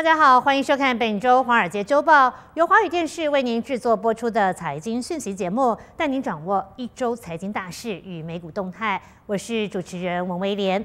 大家好，欢迎收看本周《华尔街周报》，由华语电视为您制作播出的财经讯息节目，带您掌握一周财经大事与美股动态。我是主持人王威廉。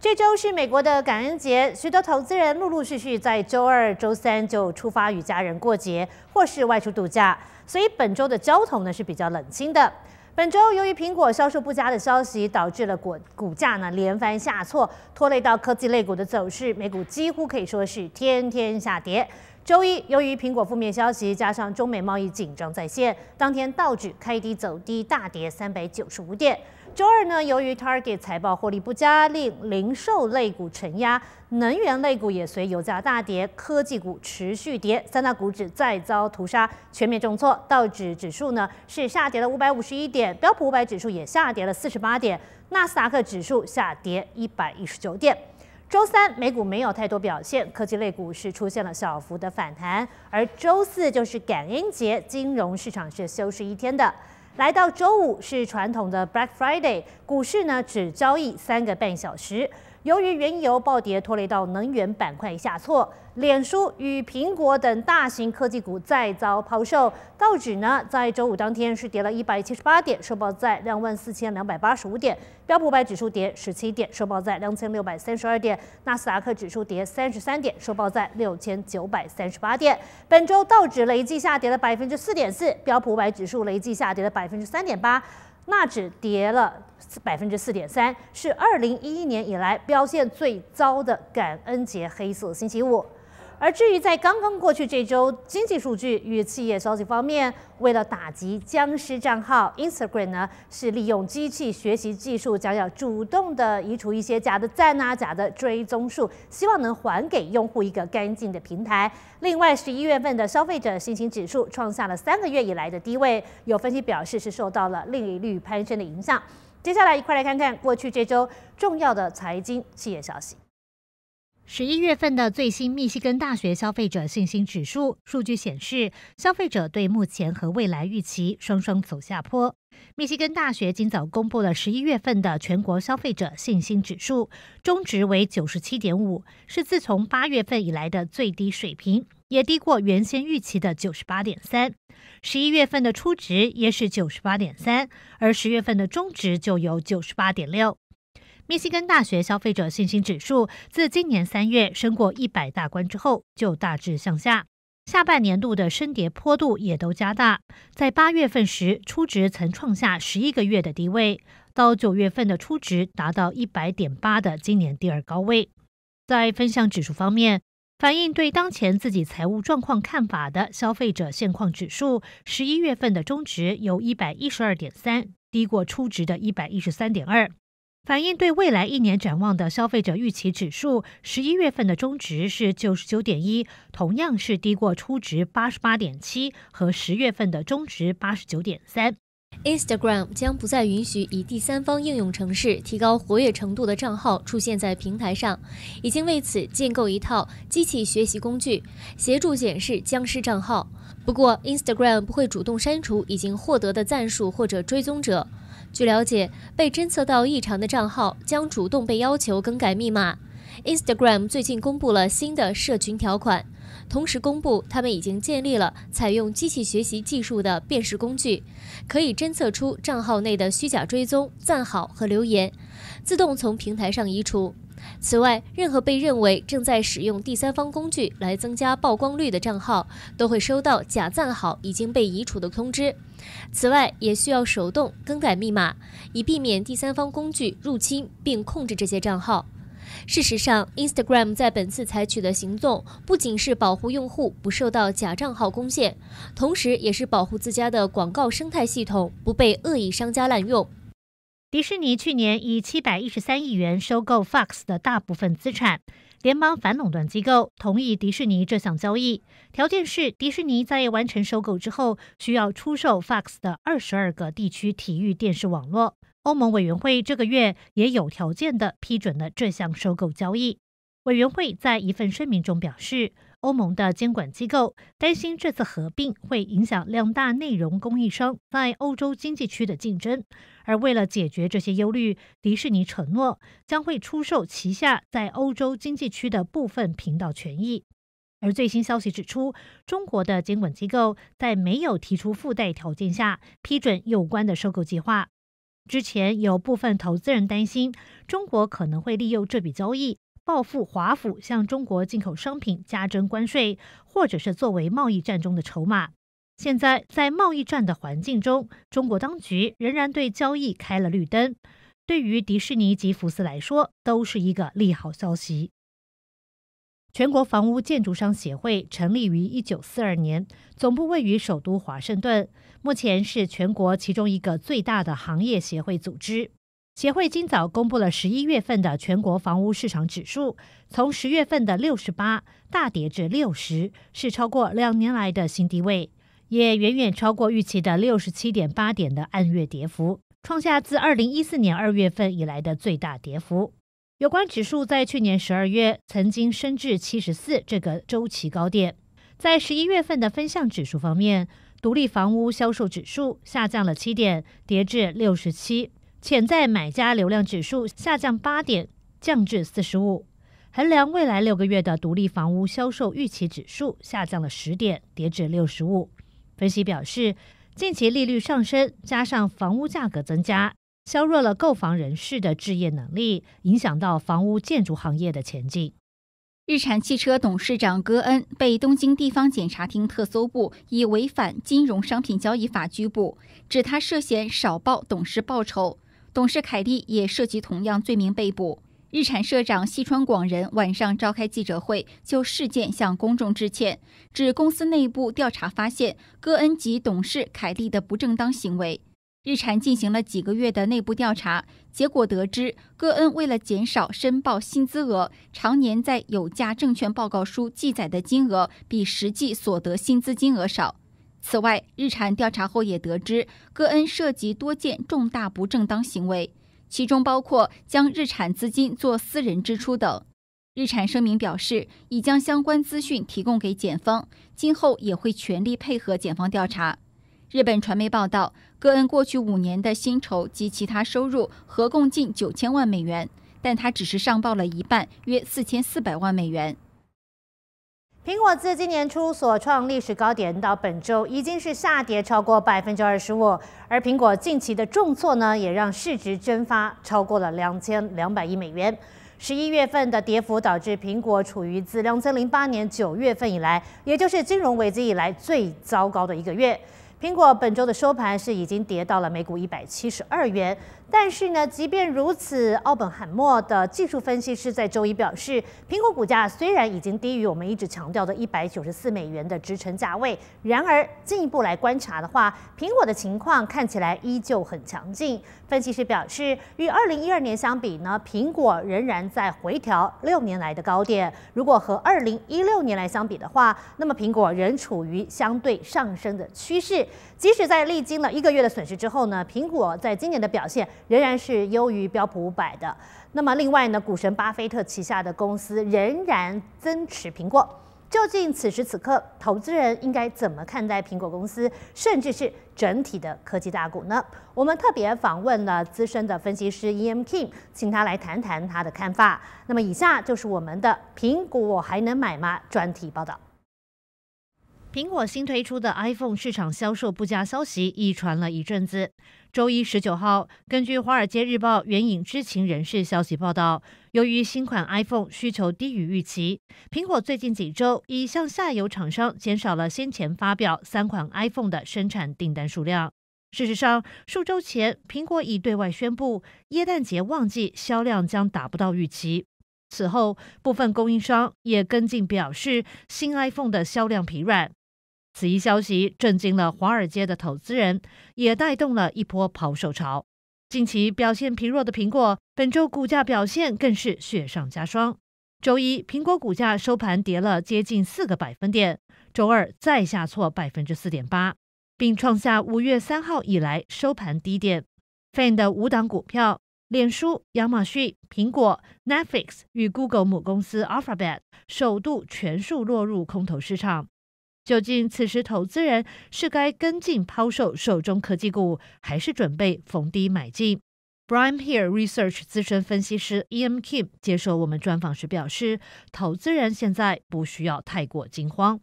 这周是美国的感恩节，许多投资人陆陆续续在周二、周三就出发与家人过节，或是外出度假，所以本周的交通呢是比较冷清的。本周由于苹果销售不佳的消息，导致了股股价呢连番下挫，拖累到科技类股的走势，美股几乎可以说是天天下跌。周一由于苹果负面消息加上中美贸易紧张在线，当天道指开低走低，大跌三百九十五点。周二呢，由于 Target 财报获利不佳，令零售类股承压，能源类股也随油价大跌，科技股持续跌，三大股指再遭屠杀，全面重挫。道指指数呢是下跌了五百五十一点，标普五百指数也下跌了四十八点，纳斯达克指数下跌一百一十九点。周三美股没有太多表现，科技类股是出现了小幅的反弹，而周四就是感恩节，金融市场是休市一天的。来到周五是传统的 Black Friday，股市呢只交易三个半小时。由于原油暴跌，拖累到能源板块下挫，脸书与苹果等大型科技股再遭抛售。道指呢，在周五当天是跌了一百七十八点，收报在两万四千两百八十五点；标普五百指数跌十七点，收报在两千六百三十二点；纳斯达克指数跌三十三点，收报在六千九百三十八点。本周道指累计下跌了百分之四点四，标普五百指数累计下跌了百分之三点八。纳指跌了百分之四点三，是二零一一年以来表现最糟的感恩节黑色星期五。而至于在刚刚过去这周经济数据与企业消息方面，为了打击僵尸账号，Instagram 呢是利用机器学习技术，将要主动的移除一些假的赞啊、假的追踪数，希望能还给用户一个干净的平台。另外，十一月份的消费者信心指数创下了三个月以来的低位，有分析表示是受到了利率攀升的影响。接下来一块来看看过去这周重要的财经企业消息。十一月份的最新密西根大学消费者信心指数数据显示，消费者对目前和未来预期双双走下坡。密西根大学今早公布了十一月份的全国消费者信心指数，中值为九十七点五，是自从八月份以来的最低水平，也低过原先预期的九十八点三。十一月份的初值也是九十八点三，而十月份的中值就有九十八点六。密西根大学消费者信心指数自今年三月升过一百大关之后，就大致向下，下半年度的升跌坡度也都加大。在八月份时，初值曾创下十一个月的低位，到九月份的初值达到一百点八的今年第二高位。在分项指数方面，反映对当前自己财务状况看法的消费者现况指数，十一月份的中值由一百一十二点三，低过初值的一百一十三点二。反映对未来一年展望的消费者预期指数，十一月份的中值是九十九点一，同样是低过初值八十八点七和十月份的中值八十九点三。Instagram 将不再允许以第三方应用程式提高活跃程度的账号出现在平台上，已经为此建构一套机器学习工具，协助检视僵尸账号。不过，Instagram 不会主动删除已经获得的赞数或者追踪者。据了解，被侦测到异常的账号将主动被要求更改密码。Instagram 最近公布了新的社群条款，同时公布他们已经建立了采用机器学习技术的辨识工具，可以侦测出账号内的虚假追踪、赞好和留言，自动从平台上移除。此外，任何被认为正在使用第三方工具来增加曝光率的账号，都会收到假赞好已经被移除的通知。此外，也需要手动更改密码，以避免第三方工具入侵并控制这些账号。事实上，Instagram 在本次采取的行动，不仅是保护用户不受到假账号攻陷，同时也是保护自家的广告生态系统不被恶意商家滥用。迪士尼去年以七百一十三亿元收购 Fox 的大部分资产。联邦反垄断机构同意迪士尼这项交易，条件是迪士尼在完成收购之后，需要出售 Fox 的二十二个地区体育电视网络。欧盟委员会这个月也有条件的批准了这项收购交易。委员会在一份声明中表示。欧盟的监管机构担心这次合并会影响两大内容供应商在欧洲经济区的竞争，而为了解决这些忧虑，迪士尼承诺将会出售旗下在欧洲经济区的部分频道权益。而最新消息指出，中国的监管机构在没有提出附带条件下批准有关的收购计划。之前有部分投资人担心中国可能会利用这笔交易。报复华府向中国进口商品加征关税，或者是作为贸易战中的筹码。现在在贸易战的环境中，中国当局仍然对交易开了绿灯，对于迪士尼及福斯来说都是一个利好消息。全国房屋建筑商协会成立于一九四二年，总部位于首都华盛顿，目前是全国其中一个最大的行业协会组织。协会今早公布了十一月份的全国房屋市场指数，从十月份的六十八大跌至六十，是超过两年来的新低位，也远远超过预期的六十七点八点的按月跌幅，创下自二零一四年二月份以来的最大跌幅。有关指数在去年十二月曾经升至七十四这个周期高点。在十一月份的分项指数方面，独立房屋销售指数下降了七点，跌至六十七。潜在买家流量指数下降八点，降至四十五。衡量未来六个月的独立房屋销售预期指数下降了十点，跌至六十五。分析表示，近期利率上升加上房屋价格增加，削弱了购房人士的置业能力，影响到房屋建筑行业的前进。日产汽车董事长戈恩被东京地方检察厅特搜部以违反金融商品交易法拘捕，指他涉嫌少报董事报酬。董事凯利也涉及同样罪名被捕。日产社长西川广人晚上召开记者会，就事件向公众致歉，指公司内部调查发现戈恩及董事凯利的不正当行为。日产进行了几个月的内部调查，结果得知，戈恩为了减少申报薪资额，常年在有价证券报告书记载的金额比实际所得薪资金额少。此外，日产调查后也得知，戈恩涉及多件重大不正当行为，其中包括将日产资金做私人支出等。日产声明表示，已将相关资讯提供给检方，今后也会全力配合检方调查。日本传媒报道，戈恩过去五年的薪酬及其他收入合共近九千万美元，但他只是上报了一半，约四千四百万美元。苹果自今年初所创历史高点到本周，已经是下跌超过百分之二十五。而苹果近期的重挫呢，也让市值蒸发超过了两千两百亿美元。十一月份的跌幅导致苹果处于自两千零八年九月份以来，也就是金融危机以来最糟糕的一个月。苹果本周的收盘是已经跌到了每股一百七十二元，但是呢，即便如此，奥本海默的技术分析师在周一表示，苹果股价虽然已经低于我们一直强调的一百九十四美元的支撑价位，然而进一步来观察的话，苹果的情况看起来依旧很强劲。分析师表示，与二零一二年相比呢，苹果仍然在回调六年来的高点。如果和二零一六年来相比的话，那么苹果仍处于相对上升的趋势。即使在历经了一个月的损失之后呢，苹果在今年的表现仍然是优于标普五百的。那么，另外呢，股神巴菲特旗下的公司仍然增持苹果。究竟此时此刻，投资人应该怎么看待苹果公司，甚至是整体的科技大股呢？我们特别访问了资深的分析师 E.M. k i n 请他来谈谈他的看法。那么，以下就是我们的《苹果还能买吗》专题报道。苹果新推出的 iPhone 市场销售不佳消息一传了一阵子。周一十九号，根据《华尔街日报》援引知情人士消息报道，由于新款 iPhone 需求低于预期，苹果最近几周已向下游厂商减少了先前发表三款 iPhone 的生产订单数量。事实上，数周前苹果已对外宣布，耶诞节旺季销量将达不到预期。此后，部分供应商也跟进表示，新 iPhone 的销量疲软。此一消息震惊了华尔街的投资人，也带动了一波抛售潮。近期表现疲弱的苹果，本周股价表现更是雪上加霜。周一，苹果股价收盘跌了接近四个百分点；周二再下挫百分之四点八，并创下五月三号以来收盘低点。Fand 五档股票，脸书、亚马逊、苹果、Netflix 与 Google 母公司 Alphabet 首度全数落入空头市场。究竟此时，投资人是该跟进抛售手中科技股，还是准备逢低买进 b r i a n h e r e Research 资深分析师 E.M. Kim 接受我们专访时表示，投资人现在不需要太过惊慌。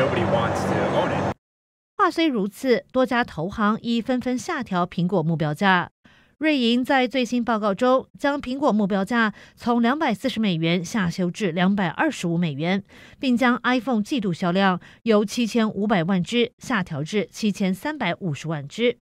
nobody wants to it. 话虽如此，多家投行已纷纷下调苹果目标价。瑞银在最新报告中将苹果目标价从两百四十美元下修至两百二十五美元，并将 iPhone 季度销量由七千五百万只下调至七千三百五十万只。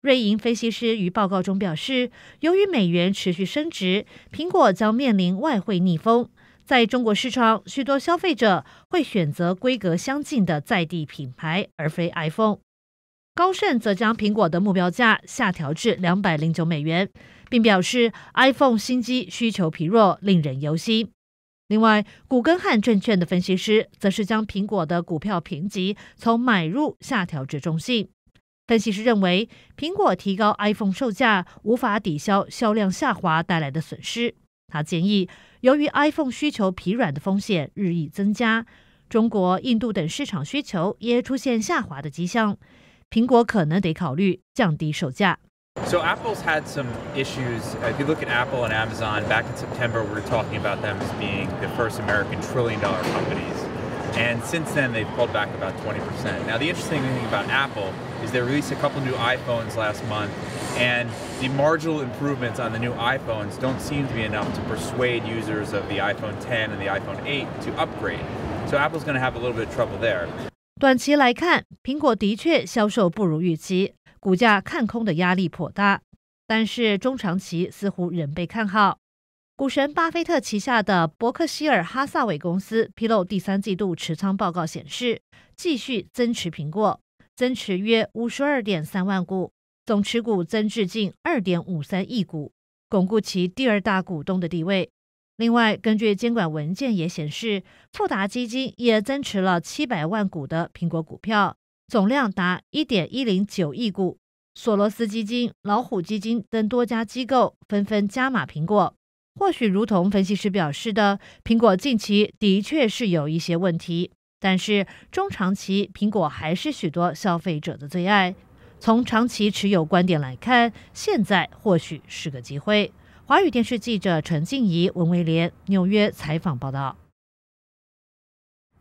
瑞银分析师于报告中表示，由于美元持续升值，苹果将面临外汇逆风。在中国市场，许多消费者会选择规格相近的在地品牌，而非 iPhone。高盛则将苹果的目标价下调至两百零九美元，并表示 iPhone 新机需求疲弱，令人忧心。另外，古根汉证券的分析师则是将苹果的股票评级从买入下调至中性。分析师认为，苹果提高 iPhone 售价无法抵消销量下滑带来的损失。他建议，由于 iPhone 需求疲软的风险日益增加，中国、印度等市场需求也出现下滑的迹象，苹果可能得考虑降低售价。So Apple's had some issues. If you look at Apple and Amazon, back in September, we were talking about them as being the first American trillion dollar companies. And since then, they've pulled back about 20%. Now, the interesting thing about Apple is they released a couple new iPhones last month And the marginal improvements on the new iPhones don't seem to be enough to persuade users of the iPhone 10 and the iPhone 8 to upgrade. So Apple's going to have a little bit of trouble there. 短期来看，苹果的确销售不如预期，股价看空的压力颇大。但是中长期似乎仍被看好。股神巴菲特旗下的伯克希尔哈撒韦公司披露第三季度持仓报告显示，继续增持苹果，增持约五十二点三万股。总持股增至近二点五三亿股，巩固其第二大股东的地位。另外，根据监管文件也显示，富达基金也增持了七百万股的苹果股票，总量达一点一零九亿股。索罗斯基金、老虎基金等多家机构纷纷加码苹果。或许如同分析师表示的，苹果近期的确是有一些问题，但是中长期，苹果还是许多消费者的最爱。从长期持有观点来看，现在或许是个机会。华语电视记者陈静怡、文威廉，纽约采访报道。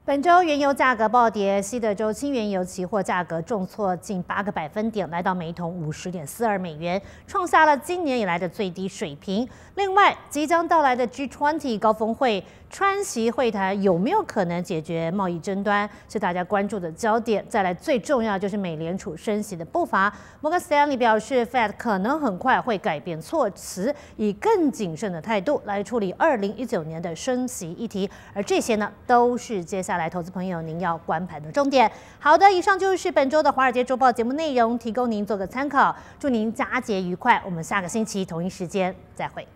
本周原油价格暴跌，西德州轻原油期货价格重挫近八个百分点，来到每桶五十点四二美元，创下了今年以来的最低水平。另外，即将到来的 G20 高峰会。川习会谈有没有可能解决贸易争端，是大家关注的焦点。再来最重要就是美联储升息的步伐。摩根斯坦 r 表示，Fed 可能很快会改变措辞，以更谨慎的态度来处理二零一九年的升息议题。而这些呢，都是接下来投资朋友您要观盘的重点。好的，以上就是本周的华尔街周报节目内容，提供您做个参考。祝您佳节愉快，我们下个星期同一时间再会。